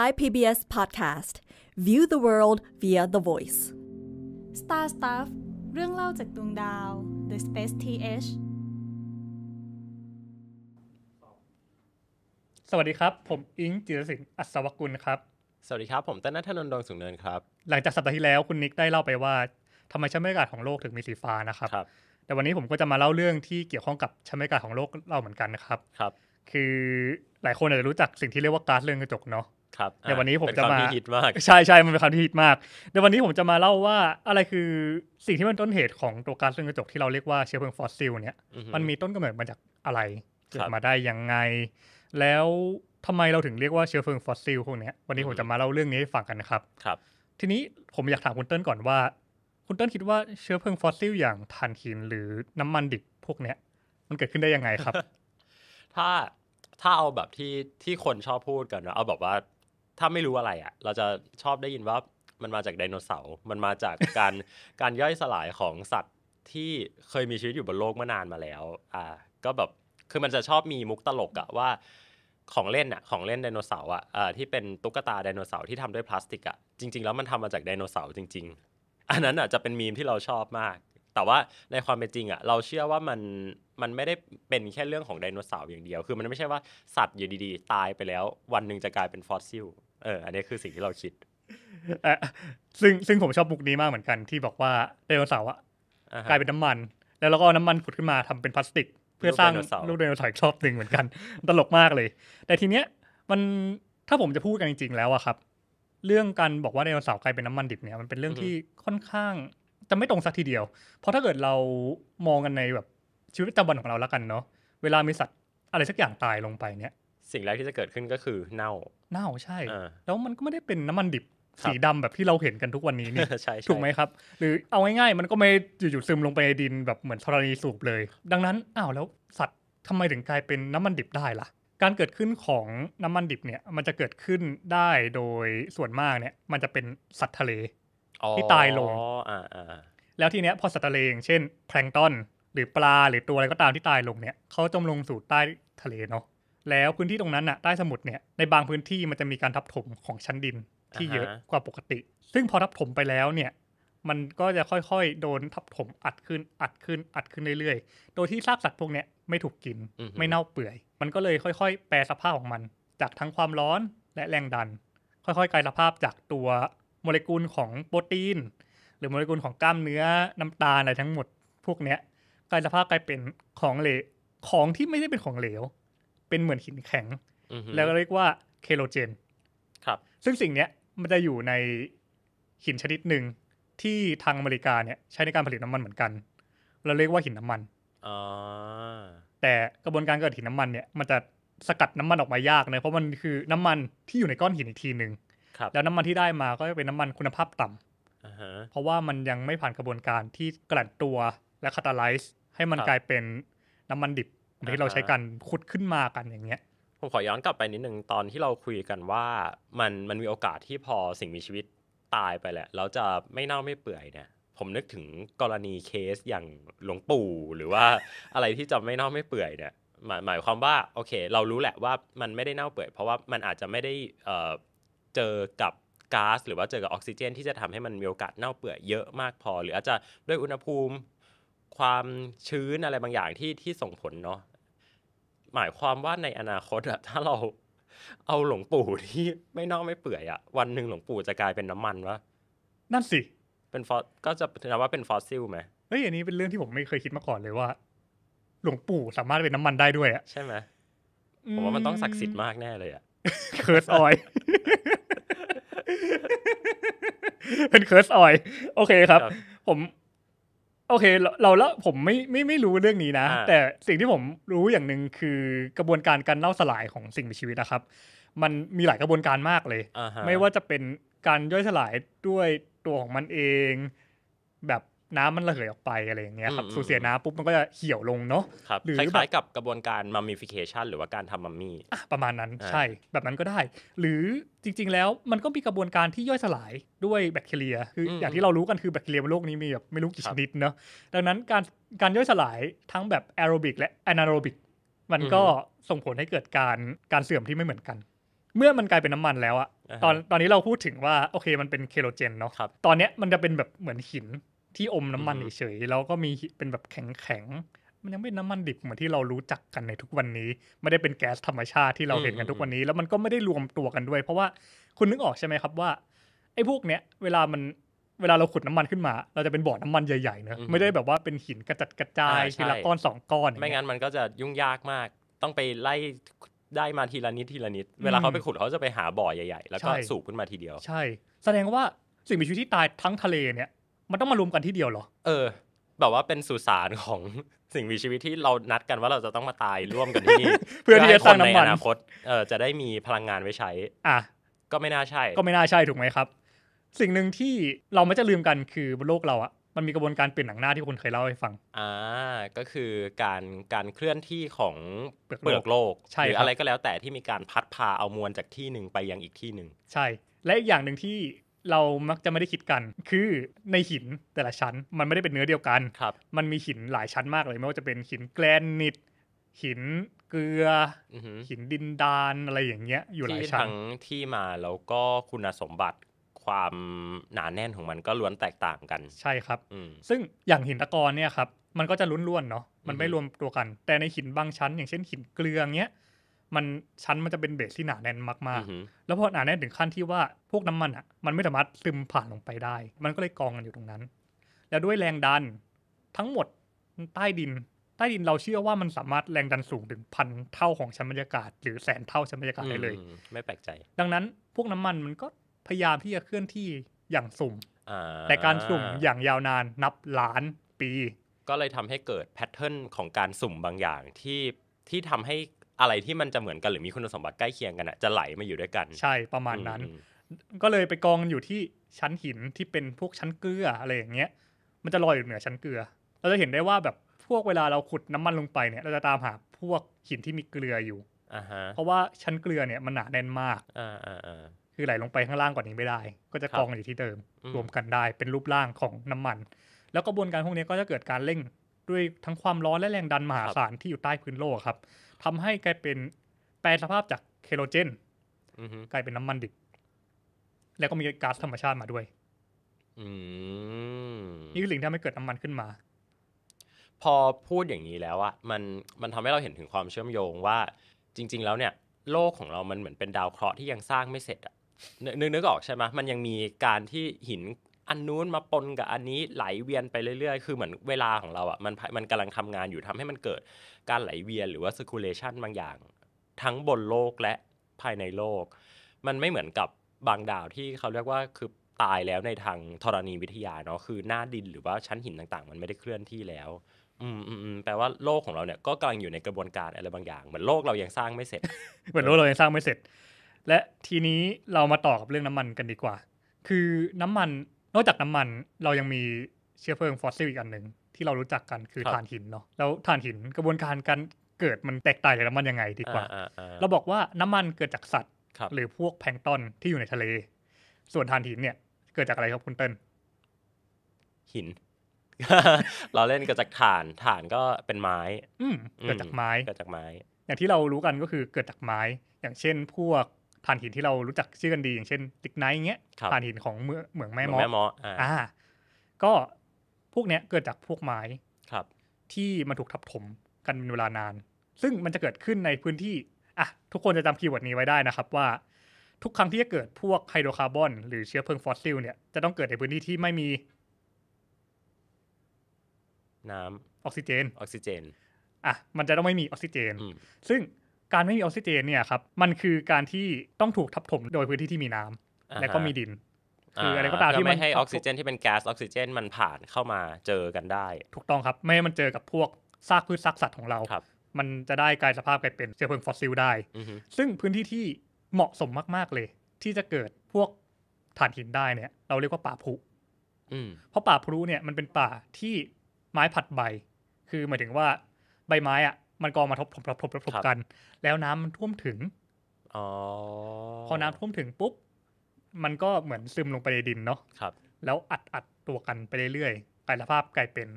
Thai PBS Podcast View the world via the voice Star Stuff เรื่องเล่าจากดวงดาว The Space TH สวัสดีครับ ผม อิงจิรศิลป์อัศวกุลครับ สวัสดีครับ ผมต้นนัทนนท์ดวงสุงเนิน ครับ หลังจากสัปดาห์ที่แล้ว คุณนิก ได้เล่าไปว่าทำไมชั้นบรรยากาศของโลกถึงมีสีฟ้า นะครับรบแต่วันนี้ผมก็จะมาเล่าเรื่องที่เกี่ยวข้องกับชั้นบรรยากาศของโลกเราเหมือนกันนะครับ ครับ คือหลายคนอาจจะรู้จักสิ่งที่เรียกว่าก๊าซเรือนกระจกเนาะครับในวันนี้ผมจะมาฮิตมากใช่ใช่มันเป็นคำที่ฮิตมาก ในวันนี้ผมจะมาเล่าว่าอะไรคือสิ่งที่มันต้นเหตุของตัวการเรือนกระจกที่เราเรียกว่าเชื้อเพลิงฟอสซิลเนี่ย มันมีต้นกำเนิดมาจากอะไรเกิดมาได้ยังไง แล้วทำไมเราถึงเรียกว่าเชื้อเพลิงฟอสซิลพวกนี้วันนี้ผมจะมาเล่าเรื่องนี้ให้ฟังกันนะครับ ครับ ทีนี้ผมอยากถามคุณเติ้ลก่อนว่า คุณเติ้ลคิดว่าเชื้อเพลิงฟอสซิลอย่างถ่านหินหรือน้ำมันดิบพวกเนี้ยมันเกิดขึ้นได้ยังไงครับ ถ้าถ้าเอาแบบที่ที่คนชอบพูดกันนะเอาแบบว่าถ้าไม่รู้อะไรอะ่ะ เราจะชอบได้ยินว่ามันมาจากไดโนเสาร์ มันมาจากการการย่อยสลายของสัตว์ที่เคยมีชีวิตอยู่บนโลกมานานมาแล้ว อ่า ก็แบบ คือมันจะชอบมีมุกตลกอะว่าของเล่นอะของเล่นไดโนเสาร์อะอ่าที่เป็นตุ๊กตาไดโนเสาร์ที่ทำด้วยพลาสติกอะจริง ๆแล้วมันทำมาจากไดโนเสาร์จริงๆอันนั้นอะจะเป็นมีมที่เราชอบมาก แต่ว่าในความเป็นจริงอะเราเชื่อว่ามัน มันไม่ได้เป็นแค่เรื่องของไดโนเสาร์อย่างเดียว คือมันไม่ใช่ว่าสัตว์อยู่ดีๆตายไปแล้ว วันหนึ่งจะกลายเป็นฟอสซิลเออ อันนี้คือสิ่งที่เราคิดซึ่งซึ่งผมชอบบุกนี้มากเหมือนกันที่บอกว่าไดโนเสาร์อะกลายเป็นน้ำมัน แล้วเราก็น้ำมันขุดขึ้นมาทำเป็นพลาสติก เพื่อสร้างลูกไดโนเสาร์อีกรอบหนึ่งเหมือนกันตลกมากเลย แต่ทีเนี้ยมันถ้าผมจะพูดกันจริง ๆ แล้วอะครับ เรื่องการบอกว่าไดโนเสาร์กลายเป็นน้ำมันดิบเนี่ยมันเป็นเรื่องที่ค่อนข้าง จะไม่ตรงสักทีเดียว เพราะถ้าเกิดเรามองกันในแบบชีวิตประจำวันของเราแล้วกันเนาะเวลามีสัตว์อะไรสักอย่างตายลงไปเนี่ยสิ่งแรกที่จะเกิดขึ้นก็คือเน่าเน่าใช่แล้วมันก็ไม่ได้เป็นน้ำมันดิบสีดำแบบที่เราเห็นกันทุกวันนี้นี่ถูกไหมครับ หรือเอาง่ายๆมันก็ไม่อยู่ๆ ซึมลงไปในดินแบบเหมือนธรณีสูบเลย ดังนั้นอ้าว แล้วสัตว์ทำไมถึงกลายเป็นน้ำมันดิบได้ล่ะ การเกิดขึ้นของน้ำมันดิบเนี่ยมันจะเกิดขึ้นได้โดยส่วนมากเนี่ย มันจะเป็นสัตว์ทะเลที่ตายลงแล้วทีเนี้ยพอสัตว์ทะเลอย่างเช่น แพลงต้อนหรือปลาหรือตัวอะไรก็ตามที่ตายลงเนี่ยเขาจมลงสู่ใต้ทะเลเนาะแล้วพื้นที่ตรงนั้นอะใต้สมุทรเนี่ย ในบางพื้นที่มันจะมีการทับถมของชั้นดินที่เยอะกว่าปกติ ซึ่งพอทับถมไปแล้วเนี่ย มันก็จะค่อยๆ โดนทับถมอัดขึ้น อัดขึ้น อัดขึ้นเรื่อยๆ โดยที่ซากสัตว์พวกเนี้ยไม่ถูกกินไม่เน่าเปื่อย มันก็เลยค่อยๆ แปรสภาพของมัน จากทั้งความร้อนและแรงดัน ค่อยๆกลายสภาพจากตัวโมเลกุลของโปรตีน หรือโมเลกุลของกล้ามเนื้อน้ำตาลอะไรทั้งหมด พวกเนี้ยกลายสภาพกลายเป็นของเหลวของที่ไม่ได้เป็นของเหลวเป็นเหมือนหินแข็ง แล้วเรียกว่าเคโลเจน ครับ ซึ่งสิ่งเนี้ยมันจะอยู่ในหินชนิดหนึ่งที่ทางอเมริกาเนี่ยใช้ในการผลิตน้ำมันเหมือนกัน เราเรียกว่าหินน้ำมันอแต่กระบวนการเกิดหินน้ำมันเนี่ยมันจะสกัดน้ำมันออกมายากเลยเพราะมันคือน้ำมันที่อยู่ในก้อนหินอีกทีหนึ่งแล้วน้ำมันที่ได้มาก็จะเป็นน้ำมันคุณภาพต่ำเพราะว่ามันยังไม่ผ่านกระบวนการที่กลั่นตัวและคาตาไลซ์ให้มันกลายเป็นน้ำมันดิบที่เราใช้กันขุดขึ้นมากันอย่างเงี้ย ผมขอย้อนกลับไปนิดนึงตอนที่เราคุยกันว่ามันมันมีโอกาสที่พอสิ่งมีชีวิตตายไปแหละแล้วจะไม่เน่าไม่เปื่อยเนี่ยผมนึกถึงกรณีเคสอย่างหลวงปู่หรือว่าอะไรที่จะไม่เน่าไม่เปื่อยเนี่ยหมายหมายความว่าโอเค เรารู้แหละว่ามันไม่ได้เน่าเปื่อยเพราะว่ามันอาจจะไม่ได้เจอกับก๊าซหรือว่าเจอกับออกซิเจน ที่จะทำให้มันมีโอกาสเน่าเปื่อยเยอะมากพอ หรืออาจจะด้วยอุณหภูมิความชื้นอะไรบางอย่างที่ที่ส่งผลเนาะหมายความว่าในอนาคตอะถ้าเราเอาหลวงปู่ที่ไม่นอกไม่เปื่อยอะวันหนึ่งหลวงปู่จะกลายเป็นน้ำมันวะนั่นสิเป็นฟอสก็จะนับว่าเป็นฟอสซิลไหมเฮ้ยอันนี้เป็นเรื่องที่ผมไม่เคยคิดมาก่อนเลยว่าหลวงปู่สามารถเป็นน้ำมันได้ด้วยอะใช่ไหมผมว่ามันต้องศักดิ์สิทธิ์มากแน่เลยอะเคิร์สออยเป็นเคิร์สออยโอเคครับ ผมโอเคเราแล้วผมไม่ไม่ไม่รู้เรื่องนี้นะ แต่สิ่งที่ผมรู้อย่างหนึ่งคือกระบวนการการเน่าสลายของสิ่งมีชีวิตนะครับ มันมีหลายกระบวนการมากเลย ไม่ว่าจะเป็นการย่อยสลายด้วยตัวของมันเองแบบน้ำมันระเหยออกไปอะไรอย่างเงี้ยครับ สูญเสียน้ำปุ๊บมันก็จะเหี่ยวลงเนาะครับคล้ายๆ กับกระบวนการมัมมิฟิเคชันหรือว่าการทำมัมมี่ประมาณนั้นใช่ แบบนั้นก็ได้ หรือจริงๆแล้วมันก็มีกระบวนการที่ย่อยสลายด้วยแบคทีเรีย คืออย่างที่เรารู้กันคือแบคทีเรียบนโลกนี้มีแบบไม่รู้กี่ชนิดเนาะดังนั้นการการย่อยสลายทั้งแบบแอโรบิกและแอนาโรบิกมันก็ส่งผลให้เกิดการการเสื่อมที่ไม่เหมือนกัน เมื่อมันกลายเป็นน้ำมันแล้วอะตอนตอนนี้เราพูดถึงว่าโอเคมันเป็นเคโรเจนเนาะตอนเนี้ยมันจะเป็นแบบเหมือนหินที่อมน้ำมันเฉยๆแล้วก็มีเป็นแบบแข็งๆมันยังไม่น้ำมันดิบเหมือนที่เรารู้จักกันในทุกวันนี้ ไม่ได้เป็นแก๊สธรรมชาติที่เราเห็นกันทุกวันนี้ แล้วมันก็ไม่ได้รวมตัวกันด้วย เพราะว่าคุณนึกออกใช่ไหมครับว่าไอ้พวกเนี้ยเวลามันเวลาเราขุดน้ำมันขึ้นมา เราจะเป็นบ่อน้ำมันใหญ่ๆเนอะไม่ได้แบบว่าเป็นหินกระจัดกระจายทีละก้อนสองก้อน ไม่งั้นมันก็จะยุ่งยากมาก ต้องไปไล่ได้มาทีละนิดทีละนิด เวลาเขาไปขุดเขาจะไปหาบ่อใหญ่ ๆ แล้วก็สูบขึ้นมาทีเดียวใช่แสดงว่าสิ่งมีชีวิตที่ตายทั้งทะเลเนี่ยมันต้องมารวมกันที่เดียวเหรอ เออ แบบว่าเป็นสุสานของสิ่งมีชีวิตที่เรานัดกันว่าเราจะต้องมาตายร่วมกันที่นี่เพื่อที่จะสร้งนในอนาคต เออจะได้มีพลังงานไว้ใช้ อ่ะ ก็ไม่น่าใช่ ก็ไม่น่าใช่ถูกไหมครับ สิ่งหนึ่งที่เราไม่จะลืมกันคือบนโลกเราอะมันมีกระบวนการเปลี่ยนหนังหน้าที่คุณเคยเล่าให้ฟัง อ่า ก็คือการการเคลื่อนที่ของเปลือกโลกหรืออะไรก็แล้ว แต่ที่มีการพัดพาเอามวลจากที่หนึ่งไปยังอีกที่หนึ่ง ใช่ และอีกอย่างหนึ่งที่เรามักจะไม่ได้คิดกัน คือในหินแต่ละชั้น มันไม่ได้เป็นเนื้อเดียวกันครับมันมีหินหลายชั้นมากเลยไม่ว่าจะเป็นหินแกรนิตหินเกลือ หินดินดานอะไรอย่างเงี้ย อยู่หลายชั้นทั้งที่มาแล้วก็คุณสมบัติความหนาแน่นของมันก็ล้วนแตกต่างกันใช่ครับ ซึ่งอย่างหินตะกอนเนี่ยครับ มันก็จะล้วนๆเนาะมันไม่รวมตัวกัน แต่ในหินบางชั้น อย่างเช่นหินเกลือเงี้ยมันชั้นมันจะเป็นเบสที่หนาแน่นมากๆ แล้วพอหนาแน่นถึงขั้นที่ว่าพวกน้ำมันอ่ะ มันไม่สามารถซึมผ่านลงไปได้ มันก็เลยกองกันอยู่ตรงนั้น แล้วด้วยแรงดันทั้งหมดใต้ดิน ใต้ดินเราเชื่อว่ามันสามารถแรงดันสูงถึงพันเท่าของชั้นบรรยากาศหรือแสนเท่าชั้นบรรยากาศได้เลย ไม่แปลกใจ ดังนั้นพวกน้ำมันมันก็พยายามที่จะเคลื่อนที่อย่างสุ่มแต่การสุ่มอย่างยาวนานนับล้านปี ก็เลยทำให้เกิดแพทเทิร์นของการสุ่มบางอย่างที่ที่ทำใหอะไรที่มันจะเหมือนกันหรือมีคุณสมบัติใกล้เคียงกันอะจะไหลมาอยู่ด้วยกัน ใช่ประมาณนั้น ก็เลยไปกองอยู่ที่ชั้นหินที่เป็นพวกชั้นเกลืออะไรอย่างเงี้ย มันจะลอยอยู่เหนือชั้นเกลือ เราจะเห็นได้ว่าแบบพวกเวลาเราขุดน้ำมันลงไปเนี่ย เราจะตามหา พวกหินที่มีเกลืออยู่อฮเพราะว่าชั้นเกลือเนี่ยมันหนาแน่นมากอคือไหลลงไปข้างล่างกว่านี้ไม่ได้ ก็จะกองอยู่ที่เดิม รวมกันได้เป็นรูปร่างของน้ำมัน แล้วกระบวนการพวกนี้ก็จะเกิดการเร่งด้วยทั้งความร้อนและแรงดันมหาศาลที่อยู่ใต้พื้นโลกครับทำให้กลายเป็นแปลสภาพจากเคโรเจนกลายเป็นน้ำมันดิบแล้วก็มีก๊าซธรรมชาติมาด้วยนี่คือสิ่งที่ทำให้เกิดน้ำมันขึ้นมา พอพูดอย่างนี้แล้วอะมันมันทำให้เราเห็นถึงความเชื่อมโยงว่า จริง ๆแล้วเนี่ย โลกของเรามันเหมือนเป็นดาวเคราะห์ที่ยังสร้างไม่เสร็จอะนึกนึกออกใช่ไหมมันยังมีการที่หินอันนู้นมาปนกับอันนี้ไหลเวียนไปเรื่อยๆ คือเหมือนเวลาของเราอะ่ะมันมันกำลังทำงานอยู่ทำให้มันเกิดการไหลเวียนหรือว่า circulation บางอย่าง ทั้งบนโลกและภายในโลก มันไม่เหมือนกับบางดาวที่เขาเรียกว่าคือตายแล้วในทางธรณีวิทยาเนาะคือหน้าดินหรือว่าชั้นหินต่างๆมันไม่ได้เคลื่อนที่แล้ว อืมอืมแปลว่าโลกของเราเนี่ยก็กำลังอยู่ในกระบวนการอะไรบางอย่างเหมือนโลกเรายังสร้างไม่เสร็จ เหมือนโลกเรายังสร้างไม่เสร็จ และทีนี้เรามาต่อกับเรื่องน้ำมันกันดีกว่า คือน้ำมันนอกจากน้ำมันเรายังมีเชื้อเพลิงฟอสซิลอีกอันหนึ่งที่เรารู้จักกันคือถ่านหินเนาะแล้วถ่านหินกระบวนการการเกิดมันแตกต่างจากน้ำมันยังไงดีกว่าเราบอกว่าน้ำมันเกิดจากสัตว์หรือพวกแพลงต้นที่อยู่ในทะเล ส่วนถ่านหินเนี่ย เกิดจากอะไรครับคุณเติ้ลหิน เราเล่นเกิดจากถ่านถ่านก็เป็นไม้ อืเกิดจากไม้เกิดจากไม้อย่างที่เรารู้กันก็คือเกิดจากไม้ อย่างเช่น พวกผ่านหินที่เรารู้จักชื่อกันดีอย่างเช่นติ๊กไนท์เงี้ยผ่านหินของเมืองเหมืองแม่มอแม่มออ่าก็พวกเนี้ยเกิดจากพวกไม้ครับ ที่มันถูกทับถมกันเป็นเวลานาน ซึ่งมันจะเกิดขึ้นในพื้นที่ อ่ะทุกคนจะจำคีย์เวิร์ดนี้ไว้ได้นะครับว่าทุกครั้งที่จะเกิดพวกไฮโดรคาร์บอนหรือเชื้อเพลิงฟอสซิลเนี่ยจะต้องเกิดในพื้นที่ที่ไม่มี น้ำออกซิเจนออกซิเจน อ่ะมันจะต้องไม่มีออกซิเจน ซึ่งการไม่มีออกซิเจนเนี่ยครับ มันคือการที่ต้องถูกทับถมโดยพื้นที่ที่มีน้ำ และก็มีดินคืออะไรก็ตามที่ไม่ให้ออกซิเจนที่เป็นก๊าซออกซิเจน มันผ่านเข้ามาเจอกันได้ ถูกต้องครับ ไม่ให้มันเจอกับพวกซากพืชซากสัตว์ของเรารมันจะได้กลายสภาพกลายเป็นเชื้อเพลิงฟอสซิลได้ ซึ่งพื้นที่ที่เหมาะสมมาก ๆ เลย ที่จะเกิดพวกถ่านหินได้เนี่ย เราเรียกว่าป่าพุเพราะป่าพลุเนี่ยมันเป็นป่าที่ไม้ผัดใบ คือหมายถึงว่าใบไม้อะมันกองมาทบทบทบทบทบกัน แล้วน้ำมันท่วมถึงอพอน้ำท่วมถึงปุ๊บ มันก็เหมือนซึมลงไปในดินเนาะครับ แล้วอัดอัดตัวกันไปเรื่อยๆกายภาพกลายเป็น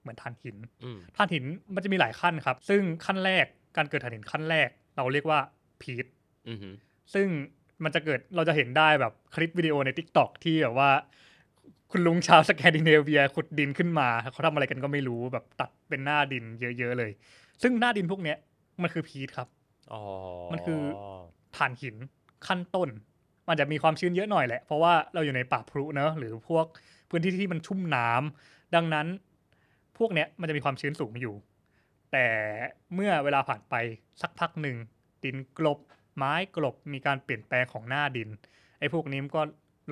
เหมือนท่านหินท่านหินมันจะมีหลายขั้นครับ ซึ่งขั้นแรกการเกิดท่านหินขั้นแรกเราเรียกว่าพีทซึ่งมันจะเกิดเราจะเห็นได้แบบคลิปวิดีโอในทิกตอกที่แบบว่า คุณลุงชาวสแกนดิเนเวียขุดดินขึ้นมาเขาทำอะไรกันก็ไม่รู้แบบตัดเป็นหน้าดิน เยอะๆเลยซึ่งหน้าดินพวกเนี้ยมันคือพีทครับมันคือถ่านหินขั้นต้น มันจะมีความชื้นเยอะหน่อยแหละ เพราะว่าเราอยู่ในป่าพลุเนอะหรือพวกพื้นที่ที่มันชุ่มน้ำ ดังนั้นพวกเนี้ยมันจะมีความชื้นสูงอยู่ แต่เมื่อเวลาผ่านไปสักพักหนึ่งดินกลบ ไม้กลบมีการเปลี่ยนแปลงของหน้าดินไอ้พวกนี้มันก็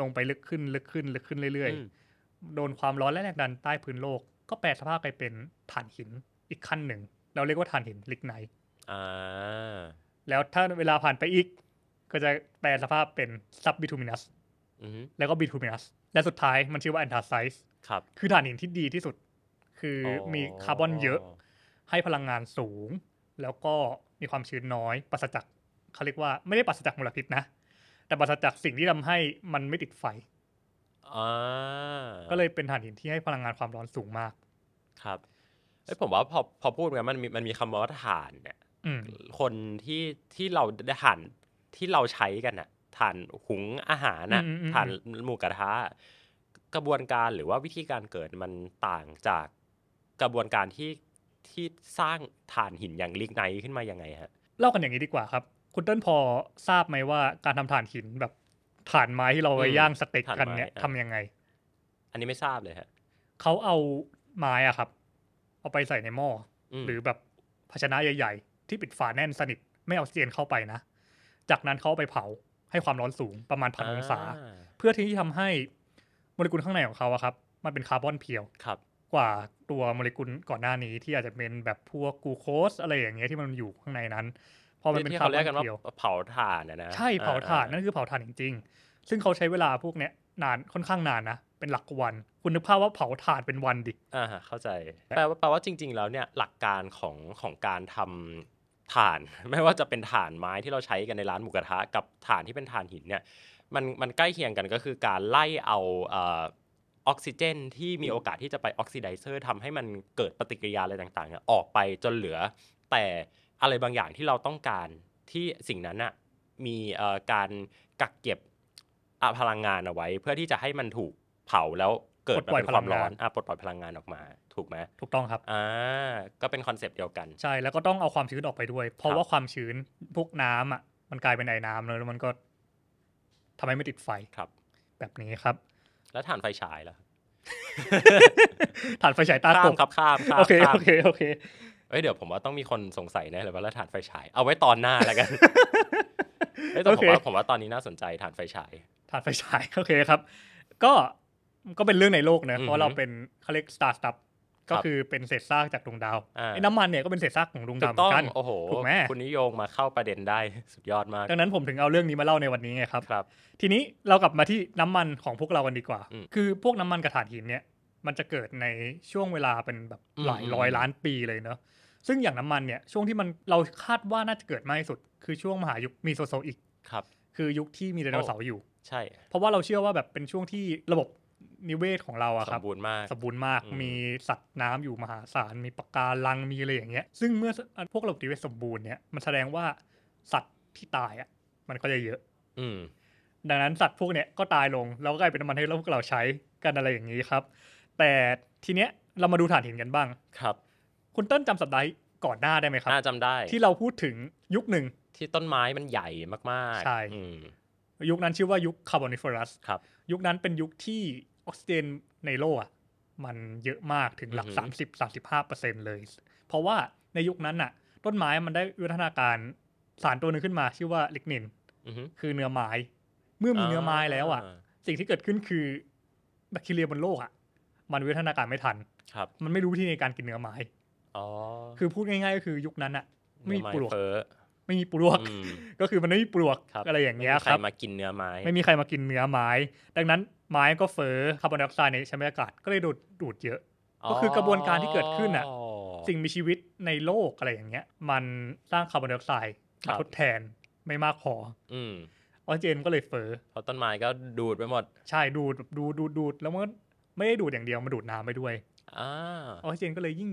ลงไปลึกขึ้นลึกขึ้นลึกขึ้นเรื่อย ๆ โดนความร้อนและแรงดันใต้พื้นโลก ก็แปลสภาพไปเป็นถ่านหินอีกขั้นหนึ่งเราเรียกว่าฐานหินลิกไนท์แล้วถ้าเวลาผ่านไปอีก ก็จะแปลสภาพเป็นซับบิทูมินัสแล้วก็บิทูมินัส และสุดท้ายมันชื่อว่าแอนทาไซส์ครับ คือฐานหินที่ดีที่สุด คือมีคาร์บอนเยอะ ให้พลังงานสูง แล้วก็มีความชื้นน้อยปัสจักเขาเรียกว่า ไม่ได้ปัสจักมลพิษนะ แต่ปัสจักสิ่งที่ทำให้มันไม่ติดไฟ ก็เลยเป็นฐานหินที่ให้พลังงานความร้อนสูงมากครับเอ้ยผมว่าพอพอพูดกัน มันมีมันมีคำว่าฐานเนี่ยคนที่ที่เราได้ฐานที่เราใช้กันน่ะฐานหุงอาหารน่ะฐานหมูกระทะกระบวนการหรือว่าวิธีการเกิดมันต่างจากกระบวนการที่ที่สร้างฐานหินอย่างลิกไนขึ้นมายังไงฮะเล่ากันอย่างนี้ดีกว่าครับ คุณเต้นพอทราบไหมว่า การทำฐานหินแบบฐานไม้ที่เราไปย่างสเต็กกันเนี่ยทำยังไง อันนี้ไม่ทราบเลยฮะเขาเอาไม้อะครับาไปใส่ในหม้อหรือแบบภาชนะใหญ่ๆ ที่ปิดฝาแน่นสนิท ไม่เอาเซียนเข้าไปนะ จากนั้นเขาไปเผาให้ความร้อนสูงประมาณพันองศา เพื่อที่จะทำให้โมเลกุลข้างในของเขาอะครับ มันเป็นคาร์บอนเพียวครับ กว่าตัวโมเลกุลก่อนหน้านี้ที่อาจจะเป็นแบบพวกกูโคส อะไรอย่างเงี้ยที่มันอยู่ข้างในนั้น พอมันเป็นคาร์บอนเพียวเผาถ่านนะใช่เผาถ่านนั่นคือเผาถ่านจริงๆ ซึ่งเขาใช้เวลาพวกเนี้ยนานค่อนข้างนานนะเป็นหลักวัน คุณนึกภาพว่าเผาถ่านเป็นวันดิอ่าเข้าใจแปลว่าแปลว่าจริง ๆ แล้วเนี่ยหลักการของของการทำถ่านไม่ว่าจะเป็นถ่านไม้ที่เราใช้กันในร้านหมูกระทะกับถ่านที่เป็นถ่านหินเนี่ยมันมันใกล้เคียงกันก็คือ การไล่เอาออกซิเจนที่มีโอกาสที่จะไปออกซิไดเซอร์ทำให้มันเกิดปฏิกิริยาอะไรต่างๆออกไปจนเหลือ แต่อะไรบางอย่างที่เราต้องการที่สิ่งนั้นอะมีการกักเก็บพลังงานเอาไว้ เพื่อที่จะให้มันถูกเผาแล้วเกิดปล่อยความร้อนปลดปล่อยพลังงานออกมา ถูกไหมถูกต้องครับอ่าก็เป็นคอนเซปต์เดียวกันใช่แล้วก็ต้องเอาความชื้นออกไปด้วย เพราะว่าความชื้นพวกน้ำอ่ะมันกลายเป็นไอ้น้ำเลยแล้วมันก็ ทำให้ไม่ติดไฟครับ แบบนี้ครับ แล้วถ่านไฟฉายล่ะ ถ่านไฟฉายตาตกครับข้ามโอเคโอเคโอเคเอ้ยเดี๋ยวผมว่าต้องมีคนสงสัยแน่เลยว่าแล้วถ่านไฟฉาย เอาไว้ตอนหน้าแล้วกันไอ้ต้องผมว่าผมว่าตอนนี้น่าสนใจถ่านไฟฉาย ถ่านไฟฉายโอเคครับ ก็ก็เป็นเรื่องในโลกนะเพราะเราเป็นเขาเรียกสตาร์สตัพก็คือเป็นเศษซากจากดวงดาวไอ้น้ำมันเนี่ยก็เป็นเศษซากของดวงดาวเหมือนกันโอ้โหถูกไหมคุณนิยงมาเข้าประเด็นได้สุดยอดมากดังนั้นผมถึงเอาเรื่องนี้มาเล่าในวันนี้ไงครับครับ ทีนี้เรากลับมาที่น้ำมันของพวกเรากันดีกว่า คือพวกน้ำมันกระถานหินเนี่ยมันจะเกิดในช่วงเวลาเป็นแบบหลายร้อยล้านปีเลยเนาะซึ่งอย่างน้ำมันเนี่ยช่วงที่มันเราคาดว่าน่าจะเกิดมากที่สุด คือช่วงมหายุคมีโซโซอีกครับคือยุคที่มีไดโนเสาร์อยู่ใช่ เพราะว่าเราเชื่อว่าแบบเป็นช่วงที่ระบบนิเวศของเราอะครับสมบูรณ์มากสมบูรณ์มาก มีสัตว์น้ำอยู่มหาศาล มีปะการังมีอะไรอย่างเงี้ยซึ่งเมื่อพวกระบบนิเวศสมบูรณ์เนี่ยมันแสดงว่า สัตว์ที่ตายอะมันก็จะเยอะ อืดังนั้น สัตว์พวกเนี้ยก็ตายลงแล้วก็กลายเป็นน้ำมันให้พวกเราใช้กันอะไรอย่างนี้ครับ แต่ทีเนี้ยเรามาดูฐานหินกันบ้างครับคุณเต้นจำสัปดาห์ก่อนหน้าได้ไหมครับน่าจำได้ที่เราพูดถึงยุคหนึ่งที่ต้นไม้มันใหญ่มากๆ ใช่ยุคนั้นชื่อว่ายุคคาร์บอนิฟอรัสครับ ยุคนั้นเป็นยุคที่ออกซิเจนในโลกอ่ะมันเยอะมากถึงหลักสสสสาามิิบบห้าเปอร์เเซ็นลยเพราะว่าในยุคนั้นอ่ะ ต้นไม้มันได้วิวัฒนาการสารตัวหนึ่งขึ้นมา ชื่อว่าลิกนินคือเนื้อไม้ เมื่อมีเนื้อไม้แล้วอ่ะ สิ่งที่เกิดขึ้นคือแบคทีเรียบนโลกอ่ะมันวิวัฒนาการไม่ทันครับมันไม่รู้ที่ในการกินเนื้อไม้ออคือพูดง่ายๆ ก็คือยุคนั้นอ่ะไม่มีปลวกไม่มีปลวกก็คือมันไม่มีปลวกอะไรอย่างเงี้ยครับไม่มีใครมากินเนื้อไม้ไม่มีใครมากินเนื้อไม้ดังนั้นไม้ก็เฟอ้อคาร์บอนไดออกไซด์ในชั้นบรรยากาศก็เลยดูดดูดเยอะ ก็คือกระบวนการที่เกิดขึ้นอ่ะสิ่งมีชีวิตในโลกอะไรอย่างเงี้ยมันสร้างคาร์บอนไดออกไซด์ทดแทนไม่มากพออออกซิเจนก็เลยเฟอ้อเพราะต้นไม้ก็ดูดไปหมด ใช่ดูดดูดูดูดแล้วมันไม่ได้ดูดอย่างเดียวมาดูดน้ำไปด้วยออกซิเจนก็เลยยิ่ง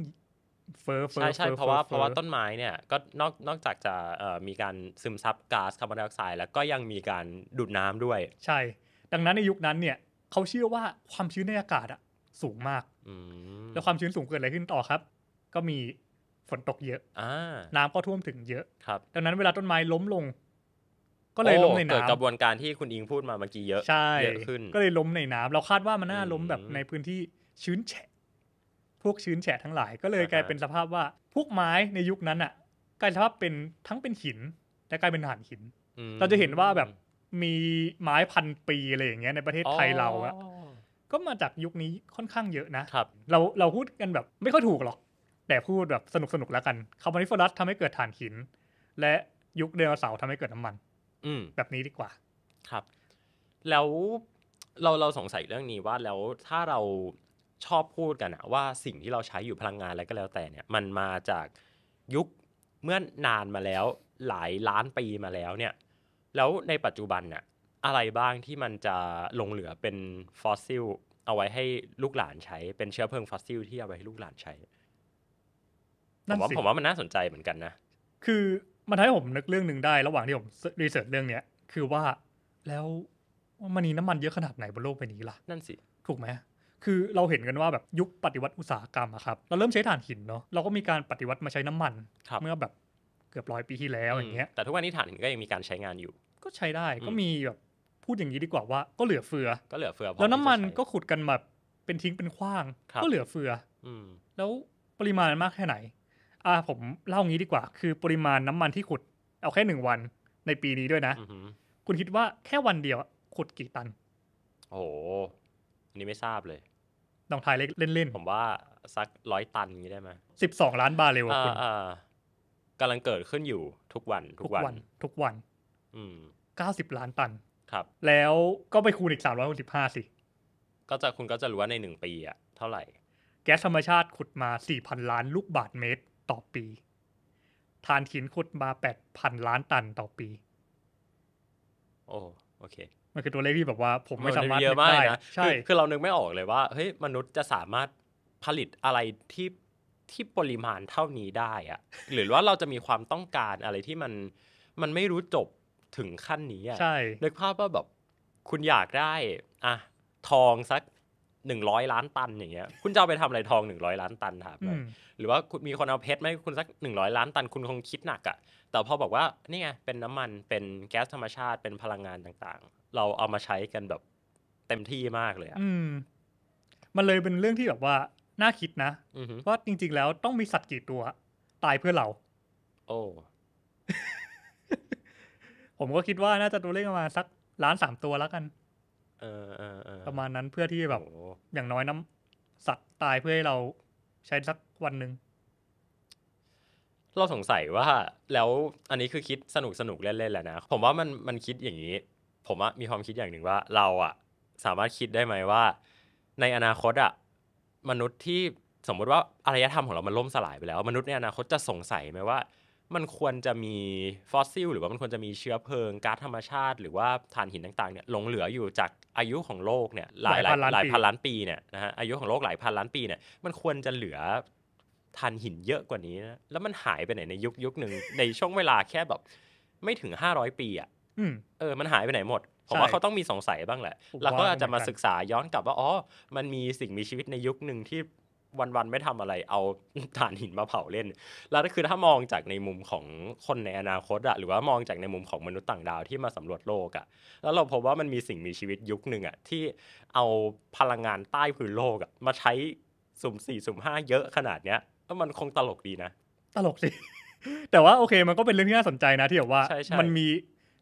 เฟอเฟอใช่ใช่เพราะว่าเพราะว่าต้นไม้เนี่ยก็นอกนอกจากจะมีการซึมซับก๊าซคาร์บอนไดออกไซด์แล้วก็ยังมีการดูดน้ำด้วย ใช่ดังนั้นในยุคนั้นเนี่ยเขาเชื่อว่าความชื้นในอากาศอะสูงมากแล้วความชื้นสูงเกิดอะไรขึ้นต่อครับ ก็มีฝนตกเยอะอน้ำก็ท่วมถึงเยอะครับ ดังนั้นเวลาต้นไม้ล้มลง ก็เลยล้มในน้ำเกิดกระบวนการที่คุณอิงพูดมาเมื่อกี้เยอะ ใช่เยอะขึ้นก็เลยล้มในน้ำ เราคาดว่ามันน่าล้มแบบในพื้นที่ชื้นแฉะ พวกชื้นแฉะทั้งหลาย ก็เลยกลายเป็นสภาพว่า พวกไม้ในยุคนั้นอ่ะกลายสภาพเป็นทั้งเป็นหินและกลายเป็นห่านหินเราจะเห็นว่าแบบมีไม้พันปีอะไรอย่างเงี้ยในประเทศไทยเราอะก็มาจากยุคนี้ค่อนข้างเยอะนะ เราเราพูดกันแบบไม่ค่อยถูกหรอก แต่พูดแบบสนุกสนุกแล้วกันคาร์บอนิฟอรัสทำให้เกิดถ่านหิน และยุคเดอนเสาร์ทำให้เกิดน้ำมัน อืแบบนี้ดีกว่าครับ แล้วเราเราสงสัยเรื่องนี้ว่าแล้วถ้าเราชอบพูดกันอะว่าสิ่งที่เราใช้อยู่พลังงานอะไรก็แล้วแต่เนี่ย มันมาจากยุคเมื่อนานมาแล้ว หลายล้านปีมาแล้วเนี่ยแล้วในปัจจุบันเนี่ยอะไรบ้างที่มันจะลงเหลือเป็นฟอสซิล เอาไว้ให้ลูกหลานใช้เป็นเชื้อเพลิงฟอสซิล ที่เอาไว้ให้ลูกหลานใช้ผมว่าผมว่ามันน่าสนใจเหมือนกันนะ คือมันทำให้ผมนึกเรื่องหนึ่งได้ ระหว่างที่ผมรีเสิร์ชเรื่องเนี้ยคือว่าแล้วมันมีน้ำมันเยอะขนาดไหนบนโลกใบนี้ล่ะ นั่นสิถูกไหมคือเราเห็นกันว่าแบบยุคปฏิวัติอุตสาหกรรมอะครับ เราเริ่มใช้ถ่านหินเนาะเราก็มีการปฏิวัติมาใช้น้ำมันเมื่อแบบเกือบร้อยปีที่แล้วอย่างเงี้ยแต่ทุกวันนี้ถ่านหินก็ยังมีการใช้งานอยู่ก็ใช้ได้ก็มีแบบพูดอย่างนี้ดีกว่าว่าก็เหลือเฟือ ก็เหลือเฟือแล้วน้ำมันก็ขุดกันแบบเป็นทิ้งเป็นขว้าง ก็เหลือเฟือ อืแล้วปริมาณมากแค่ไหน อ่า ผมเล่างี้ดีกว่า คือปริมาณน้ำมันที่ขุดเอาแค่หนึ่งวันในปีนี้ด้วยนะคุณคิดว่าแค่วันเดียวขุดกี่ตัน โอ้โหอันนี้ไม่ทราบเลยลองทายเล่นเล่นผมว่า สักร้อยตันนี้ได้ไหมสิบสองล้านบาเรลคุณกำลังเกิดขึ้นอยู่ทุกวันทุกวัน ทุกวัน อืมก้าสิบล้านตัน ครับ แล้วก็ไปคูณอีกสามร้อยหกสิบห้าสิ ก็จะคุณก็จะรู้ว่าในหนึ่งปีอะเท่าไหร่ แก๊สธรรมชาติขุดมาสี่พันล้านลูกบาทเมตรต่อปี ทานหินขุดมาแปดพันล้านตันต่อปี โอ้ โอเค มันคือตัวเลขที่แบบว่าผมไม่สามารถเยอะมากนะใช่คือเรานึกไม่ออกเลยว่าเฮ้ยมนุษย์จะสามารถผลิตอะไรที่ที่ปริมาณเท่านี้ได้อะ หรือว่าเราจะมีความต้องการอะไรที่มันมันไม่รู้จบถึงขั้นนี้อ่ะใช่นึกภาพว่าแบบ คุณอยากได้อ่ะทองสักหนึ่งร้อยล้านตันอย่างเงี้ย คุณจะเอาไปทำอะไรทองหนึ่งร้อยล้านตันครับหรือว่ามีคนเอาเพชรไหมคุณสักหนึ่งร้อยล้านตัน คุณคงคิดหนักอะ่ะแต่พอบอกว่านี่ไงเป็นน้ำมันเป็นแก๊สธรรมชาติเป็นพลังงานต่างๆ เราเอามาใช้กันแบบเต็มที่มากเลยอะ่ะมันเลยเป็นเรื่องที่แบบว่าน่าคิดนะว่าจริงๆแล้วต้องมีสัตว์กี่ตัวตายเพื่อเรา โอ้ผมก็คิดว่า น่าจะตัวเลขประมาณสักล้านสามตัวแล้วกัน เออเออประมาณนั้นเพื่อที่แบบ อย่างน้อยน้ำ สัตว์ตายเพื่อให้เราใช้สักวันหนึ่งเราสงสัยว่าแล้วอันนี้คือคิดสนุกสนุกเล่นๆแหละนะผมว่ามันมันคิดอย่างนี้ ผมว่ามีความคิดอย่างหนึ่งว่า เราอะสามารถคิดได้ไหมว่า ในอนาคตอะมนุษย์ที่สมมติว่าอารยธรรมของเรามันล่มสลายไปแล้วมนุษย์ในอนาคตจะสงสัยไหมว่ามันควรจะมีฟอสซิล หรือว่ามันควรจะมีเชื้อเพลิงก๊าซธรรมชาติ หรือว่าถ่านหินต่างๆเนี่ยหลงเหลืออยู่จากอายุของโลกเนี่ย หลายหลายหลายพันล้านปีเนี่ยนะฮะอายุของโลกหลายพันล้านปีเนี่ยมันควรจะเหลือถ่านหินเยอะกว่านี้นะแล้วมันหายไปไหนในยุคยุคหนึ่งในช่วงเวลาแค่แบบ ไม่ถึงห้าร้อยปี อ่ะเออมันหายไปไหนหมดผมว่าเขาต้องมีสงสัยบ้างแหละ แล้วก็อาจะมาศึกษาย้อนกลับว่าอ๋อมันมีสิ่งมีชีวิตในยุคหนึ่งที่วันๆไม่ทำอะไรเอาถ่านหินมาเผาเล่น แล้วก็คือถ้ามองจากในมุมของคนในอนาคตอะหรือว่ามองจากในมุมของมนุษย์ต่างดาวที่มาสำรวจโลกอะแล้วเราพบว่ามันมีสิ่งมีชีวิตยุคหนึ่งอะที่เอาพลังงานใต้พื้นโลกอะมาใช้สุ่มสี่สุ่มห้าเยอะขนาดเนี้ยแล้วมันคงตลกดีนะ ตลกสิ แต่ว่าโอเค มันก็เป็นเรื่องที่น่าสนใจนะที่แบบว่า มันมี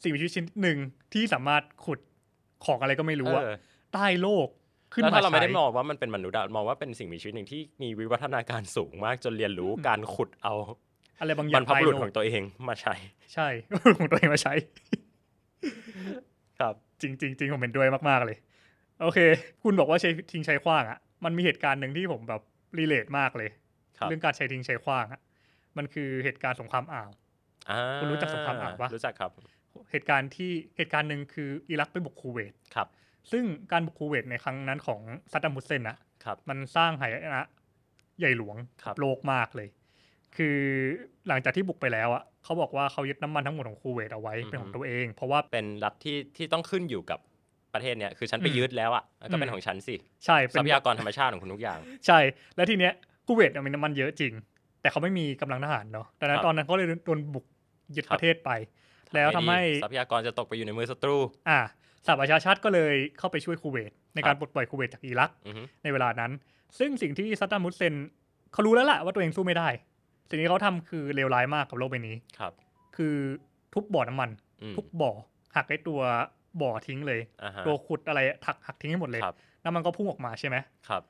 สิ่งมีชีวิตชิ้นหนึ่งที่สามารถขุดของอะไรก็ไม่รู้อะใต้โลกขึ้นมาถ้าเราไม่ได้มองว่ามันเป็นมนุษย์มองว่าเป็นสิ่งมีชีวิตหนึ่งที่มีวิวัฒนาการสูงมากจนเรียนรู้การขุดเอาอะไรบางอย่างมันพบหลุดของตัวเองมาใช้ใช่ ของตัวเองมาใช้ ครับ จริงจริงจริงผมเป็นด้วยมากๆเลย โอเค คุณบอกว่าใช้ทิ้งใช้ขว้างอ่ะมันมีเหตุการณ์หนึ่งที่ผมแบบรีเลทมากเลยเรื่องการใช้ทิ้งใช้ขว้างอ่ะมันคือเหตุการณ์สงครามอ่าวคุณรู้จักสงครามอ่าวปะรู้จักครับ เหตุการณ์ที่เหตุการณ์หนึ่งคืออิรักไปบุกคูเวตครับซึ่งการบุกคูเวตในครั้งนั้นของซัดดัมฮุสเซนนะมันสร้างหายนะใหญ่หลวงโลกมากเลย คือหลังจากที่บุกไปแล้วอ่ะเขาบอกว่าเขายึดน้ำมันทั้งหมดของคูเวตเอาไว้ เป็นของตัวเอง เพราะว่าเป็นรัฐที่ที่ต้องขึ้นอยู่กับประเทศเนี่ยคือฉันไปยึดแล้วอ่ะก็เป็นของฉันสิใช่ทรัพยากรธรรมชาติของคุณทุกอย่าง ใช่และทีเนี้ยคูเวตมีน้ำมันเยอะจริง แต่เขาไม่มีกำลังทหารเนาะแต่นั้นตอนนั้นเขาเลยโดนบุกยึดประเทศไป แล้วทำให้ทรัพยากรจะตกไปอยู่ในมือศัตรู อ่าสหประชาชาติก็เลยเข้าไปช่วยคูเวต ในการปลดปล่อยคูเวตจากอิรักในเวลานั้น ซึ่งสิ่งที่ซัดดัมุสเซนเขารู้แล้วล่ะว่าตัวเองสู้ไม่ได้ สิ่งที่เขาทำคือเลวร้ายมากกับโลกใบนี้ครับ คือทุบบ่อน้ำมัน ทุบบ่อหักไอ้ตัวบ่อทิ้งเลยตัวขุดอะไรถักหักทิ้งให้หมดเลยน้ำมันก็พุ่งออกมาใช่ไหมครับ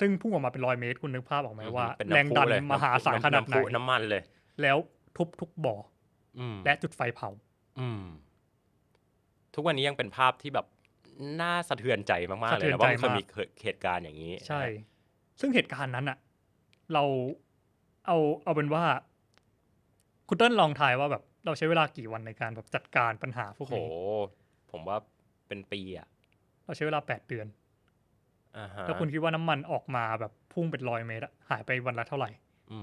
ซึ่งพุ่งออกมาเป็นรอยเมตรคุณนึกภาพออกไหมว่าแรงดันมหาศาลขนาดไหนน้ำมันเลย แล้วทุบทุกบ่อและจุดไฟเผาอืทุกวันนี้ยังเป็นภาพที่แบบ น่าสะเทือนใจมากๆเลยนะว่ามันเคยมีเหตุการณ์อย่างนี้ ใช่ ซึ่งเหตุการณ์นั้นอะเราเอา เอาเป็นว่า คุณเติ้ลลองทายว่าแบบ เราใช้เวลากี่วันในการแบบจัดการปัญหาพวกนี้โอ้ผมว่าเป็นปีอะเราใช้เวลาแปดเดือนแล้วคุณคิดว่าน้ำมันออกมาแบบพุ่งเป็นลอยเมตรหายไปวันละเท่าไหร่อื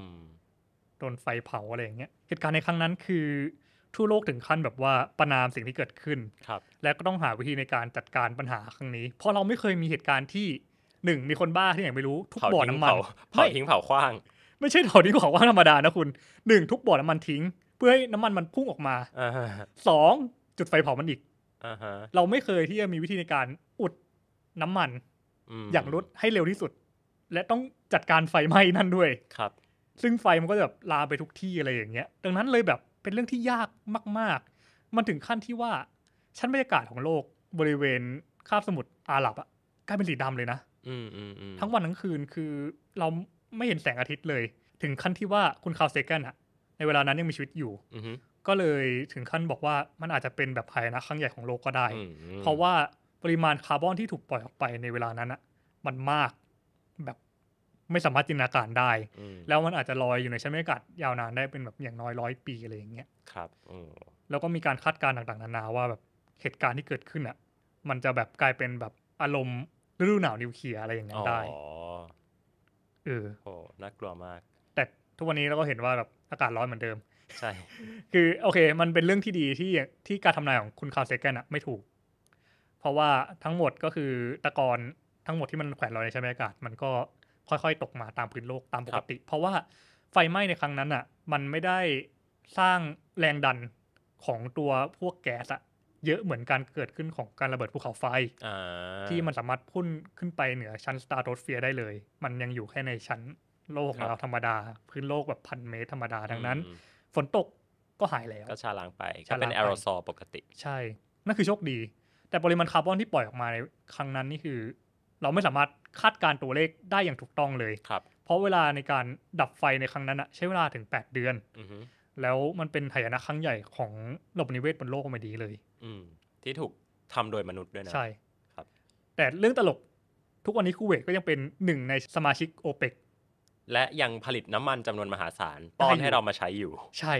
โดนไฟเผาอะไรอย่างเงี้ยเหตุการณ์ในครั้งนั้น คือทั่วโลกถึงขั้นแบบว่าประนามสิ่งที่เกิดขึ้นครับ และก็ต้องหาวิธีในการจัดการปัญหาครั้งนี้ เพราะเราไม่เคยมีเหตุการณ์ที่หนึ่งมีคนบ้าที่ไหนไม่รู้ทุกบ่อน้ำมันเผาทิ้งเผาคว้าง ไม่ใช่เผาทิ้งเผาคว้างธรรมดานะคุณหนึ่งทุกบ่อน้ำมันทิ้ง เพื่อให้น้ำมันมันพุ่งออกมาสองจุดไฟเผามันอีกเราไม่เคยที่จะมีวิธีในการอุดน้ำมันอย่างรวดให้เร็วที่สุด และต้องจัดการไฟไหม้นั่นด้วยครับ ซึ่งไฟมันก็จะแบบลามไปทุกที่อะไรอย่างเงี้ยดังนั้นเลยแบบเป็นเรื่องที่ยากมากๆ มันถึงขั้นที่ว่า ชั้นบรรยากาศของโลกบริเวณคาบสมุทรอาหรับอะกลายเป็นสีดำเลยนะทั้งวันทั้งคืนคือเราไม่เห็นแสงอาทิตย์เลย ถึงขั้นที่ว่าคุณคาร์เซกันอะในเวลานั้นยังมีชีวิตอยู่ก็เลยถึงขั้นบอกว่ามันอาจจะเป็นแบบภัยนะครั้งใหญ่ของโลกก็ได้ เพราะว่าปริมาณคาร์บอนที่ถูกปล่อยออกไปในเวลานั้นอะมันมากแบบไม่สามารถจินตนาการได้ แล้วมันอาจจะลอยอยู่ในชั้นบรรยากาศยาวนานได้เป็นแบบอย่างน้อยร้อยปีอะไรอย่างเงี้ย ครับแล้วก็มีการคาดการณ์ต่างๆนานาว่าแบบเหตุการณ์ที่เกิดขึ้นอ่ะ มันจะแบบกลายเป็นแบบอารมณ์ฤดูหนาวนิวเคลียร์อะไรอย่างเงี้ยได้เออโอ้น่ากลัวมาก แต่ทุกวันนี้เราก็เห็นว่าแบบอากาศร้อนเหมือนเดิม ใช่ คือโอเค มันเป็นเรื่องที่ดีที่ที่การทำนายของคุณคาร์เซกันอ่ะไม่ถูก เพราะว่าทั้งหมดก็คือตะกอนทั้งหมดที่มันแขวนลอยในชั้นบรรยากาศ มันก็ค่อยๆ ตกมาตามพื้นโลกตามปกติ เพราะว่าไฟไหม้ในครั้งนั้นอ่ะมันไม่ได้สร้างแรงดันของตัวพวกแก๊สอะเยอะเหมือนการเกิดขึ้นของการระเบิดภูเขาไฟ ที่มันสามารถพุ่นขึ้นไปเหนือชั้นสตาร์โรสเฟียได้เลย มันยังอยู่แค่ในชั้นโลกของเราธรรมดา พื้นโลกแบบพันเมตรธรรมดาดังนั้น ฝนตกก็หายแล้วก็ชาล้างไปก็เป็นแอโรซอลปกติ ใช่นั่นคือโชคดี แต่ปริมาณคาร์บอนที่ปล่อยออกมาในครั้งนั้นนี่คือเราไม่สามารถคาดการตัวเลขได้อย่างถูกต้องเลยครับ เพราะเวลาในการดับไฟในครั้งนั้นอะใช้เวลาถึง 8 เดือนอแล้วมันเป็นหายนะครั้งใหญ่ของระบบนิเวศบนโลกมาดีเลย อืที่ถูกทำโดยมนุษย์ด้วยนะ ใช่ครับ แต่เรื่องตลกทุกวันนี้คูเวตก็ยังเป็นหนึ่งในสมาชิกโอเปกและยังผลิตน้ำมันจำนวนมหาศาลป้อนให้เรามาใช้อยู่ ใช่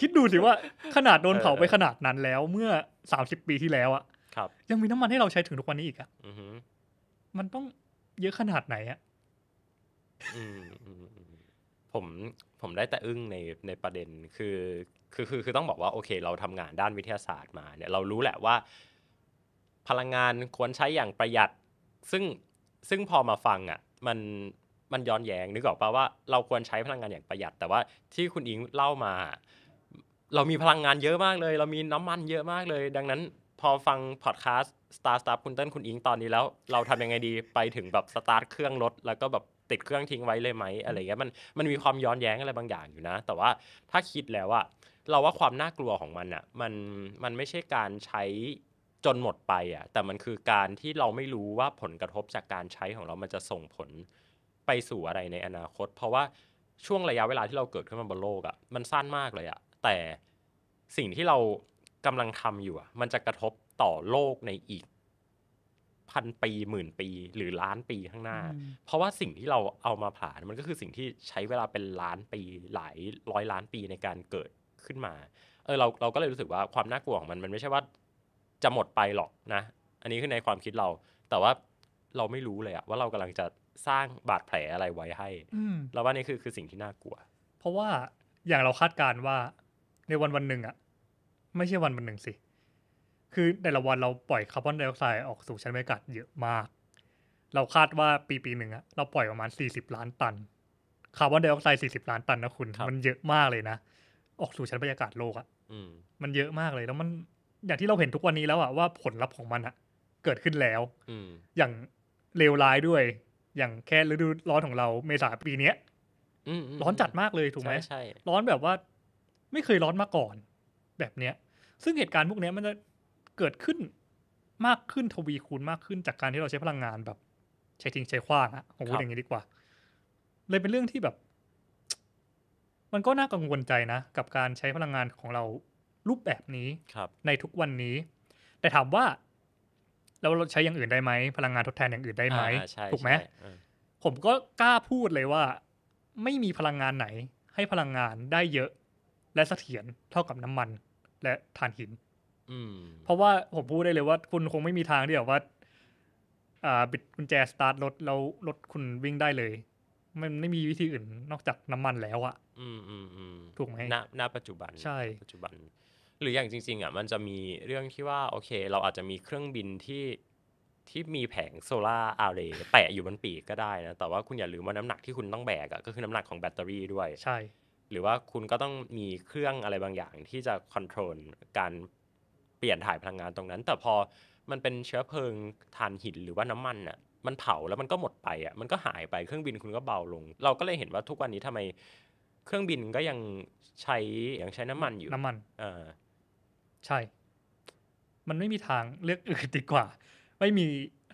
คิดดูสิว่าขนาดโดนเผาไปขนาดนั้นแล้วเมื่อ30ปีที่แล้วอะครับยังมีน้ำมันให้เราใช้ถึงทุกวันนี้อีกอะ่ะมันต้องเยอะขนาดไหนอะ่ะผมผมได้แต่อึ้งในในประเด็นคือคือคือคือต้องบอกว่าโอเค เราทำงานด้านวิทยาศาสตร์มาเนี่ย เรารู้แหละว่า พลังงานควรใช้อย่างประหยัด ซึ่งซึ่งพอมาฟังอ่ะมันมันย้อนแยง้งนึกออกปะว่าเราควรใช้พลังงานอย่างประหยัด แต่ว่าที่คุณอิงเล่ามา เรามีพลังงานเยอะมากเลย เรามีน้ำมันเยอะมากเลย ดังนั้นพอฟังพอดแคสต์สตาร์สตาร์คุณเติ้ลคุณอิงตอนนี้แล้ว เราทำยังไงดีไปถึงแบบสตาร์ทเครื่องรถแล้วก็แบบติดเครื่องทิ้งไว้เลยไหมอะไรเงี้ยมันมันมีความย้อนแย้งอะไรบางอย่างอยู่นะ แต่ว่าถ้าคิดแล้วอะเราว่าความน่ากลัวของมันอะมัน มันไม่ใช่การใช้จนหมดไปอะแต่มันคือการที่เราไม่รู้ว่าผลกระทบจากการใช้ของเรามันจะส่งผลไปสู่อะไรในอนาคต เพราะว่าช่วงระยะเวลาที่เราเกิดขึ้นมาบนโลกอะมันสั้นมากเลยอะแต่สิ่งที่เรากำลังทำอยู่อะมันจะกระทบต่อโลกในอีกพันปีหมื่นปีหรือล้านปีข้างหน้า เพราะว่าสิ่งที่เราเอามาผ่าน มันก็คือสิ่งที่ใช้เวลาเป็นล้านปีหลายร้อยล้านปีในการเกิดขึ้นมา เออเราเราก็เลยรู้สึกว่าความน่ากลัวของมันมันไม่ใช่ว่าจะหมดไปหรอกนะ อันนี้คือในความคิดเรา แต่ว่าเราไม่รู้เลยอะว่าเรากำลังจะสร้างบาดแผลอะไรไว้ให้เราว่านี่คือคือสิ่งที่น่ากลัว เพราะว่าอย่างเราคาดการว่าในวันวันหนึ่งอะไม่ใช่วันวันหนึ่งสิ คือแต่ละวันเราปล่อยคาร์บอนไดออกไซด์ออกสู่ชั้นบรรยากาศเยอะมาก เราคาดว่าปีปีหนึ่งอะเราปล่อยประมาณสสี่ิบล้านตัน คาร์บอนไดออกไซด์สสี่ิบล้านตันนะคุณ มันเยอะมากเลยนะ ออกสู่ชั้นบรรยากาศโลกอะมันเยอะมากเลยแล้วมัน อย่างที่เราเห็นทุกวันนี้แล้วอะว่าผลลัพธ์ของมันอะเกิดขึ้นแล้ว อย่างเลวร้ายด้วย อย่างแค่ฤดูร้อนของเราเมษาปีเนี้ยร้อนจัดมากเลยถูกไหมร้อนแบบว่า ไม่เคยร้อนมาก่อนแบบเนี้ยซึ่งเหตุการณ์พวกนี้มันจะเกิดขึ้นมากขึ้นทวีคูณมากขึ้นจากการที่เราใช้พลังงานแบบ ใช้ทิ้งใช้ขว้างอะผมพูดอย่างนี้ดีกว่า เลยเป็นเรื่องที่แบบ มันก็น่ากังวลใจนะ กับการใช้พลังงานของเรารูปแบบนี้ ในทุกวันนี้ แต่ถามว่า เราใช้อย่างอื่นได้ไหม พลังงานทดแทนอย่างอื่นได้ไหมถูกไหมผมก็กล้าพูดเลยว่า ไม่มีพลังงานไหน ให้พลังงานได้เยอะและเสถียรเท่ากับน้ำมันและถ่านหิน เพราะว่าผมพูดได้เลยว่าคุณคงไม่มีทางที่แบบว่า อ่า บิดกุญแจสตาร์ทรถแล้วรถคุณวิ่งได้เลยมันไม่มีวิธีอื่นนอกจากน้ำมันแล้วอะอืมอืมอืมถูกไหมณณปัจจุบัน ใช่ปัจจุบัน หรืออย่างจริง ๆอ่ะมันจะมีเรื่องที่ว่า โอเค เราอาจจะมีเครื่องบินที่ที่มีแผงโซล่าอาร์เรย์แปะอยู่บนปีกก็ได้นะ แต่ว่าคุณอย่าลืมว่าน้ำหนักที่คุณต้องแบกอะก็คือน้ำหนักของแบตเตอรี่ด้วย ใช่หรือว่าคุณก็ต้องมีเครื่องอะไรบางอย่างที่จะควบคุมการเปลี่ยนถ่ายพลังงานตรงนั้น แต่พอมันเป็นเชื้อเพลิงถ่านหินหรือว่าน้ำมันอ่ะมันเผาแล้วมันก็หมดไปอ่ะมันก็หายไปเครื่องบินคุณก็เบาลง เราก็เลยเห็นว่าทุกวันนี้ทำไมเครื่องบินก็ยังใช้ ยังใช้น้ำมันอยู่น้ำมัน เออ ใช่ มันไม่มีทางเลือกอื่นดีกว่า ไม่มี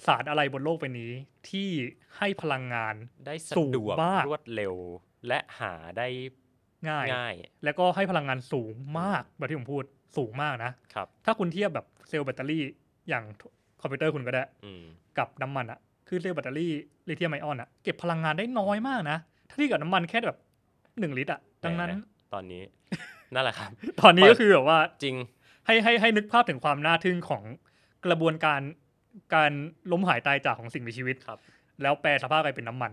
ศาสตร์อะไรบนโลกใบนี้ ที่ให้พลังงานได้สะดวกรวดเร็วและหาได้ง่ายาย แล้วก็ให้พลังงานสูงมากแบบที่ผมพูดสูงมากนะครับถ้าคุณเทียบแบบเซลล์แบตเตอรี่อย่างคอมพิวเตอร์คุณก็ได้อืกับน้ำมันอะคือเซลล์แบตเตอรี่ลิเธียมไอออนอะเก็บพลังงานได้น้อยมากนะ ถ้าที่กับน้ำมันแค่แบบหนึ่งลิตรอะดังนั้น ตอนนี้นั่นแหละครับ ตอนนี้ก็คือแบบว่าจริงให้ให้ให้นึกภาพถึงความน่าทึ่งของกระบวนการการล้มหายตายจากของสิ่งมีชีวิตครับ แล้วแปลสภาพกลายเป็นน้ำมัน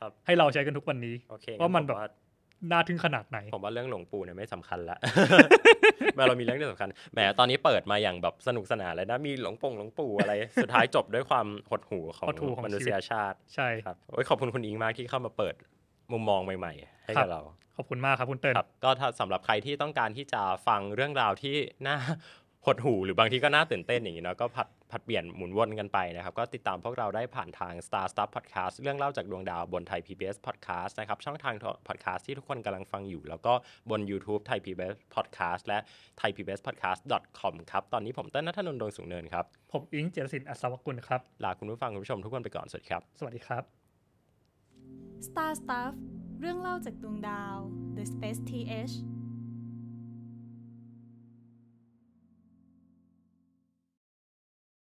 ครับ ให้เราใช้กันทุกวันนี้โอเคราามันแบบน่าทึ่งขนาดไหน ผมว่าเรื่องหลวงปู่เนี่ยไม่สำคัญละแม้เรามีเรื่องที่สำคัญแหมตอนนี้เปิดมาอย่างแบบสนุกสนานเลยนะมีหลวงปงหลวงปู่อะไร สุดท้ายจบด้วยความหดหู่ของมนุษยชาติ ใช่ครับ โอ้ยขอบคุณคุณอิงมากที่เข้ามาเปิด มุมมองใหม่ๆให้กับเรา ขอบคุณมากครับคุณเติร์นก็ถ้าสำหรับใครที่ต้องการที่จะฟังเรื่องราวที่น่าหดหูหรือบางทีก็น่าตื่นเต้นอย่างนี้เนาะก็ผัดผัดเปลี่ยนหมุนวนกันไปนะครับ ก็ติดตามพวกเราได้ผ่านทาง Star Stuff Podcast เรื่องเล่าจากดวงดาวบนไทย PBS Podcast นะครับช่องทาง Podcast ที่ทุกคนกำลังฟังอยู่ แล้วก็บน YouTube ไทย PBS Podcast และ thaipbspodcast.com ครับตอนนี้ผมเต้นนัทนนท์ดวงสูงเนินครับ ผมอิงเจรสินอัศวกุลครับลาคุณผู้ฟังคุณผู้ชมทุกคนไปก่อนสวัสดีครับสวัสดีครับ Star Stuff เรื่องเล่าจากดวงดาว The Space TH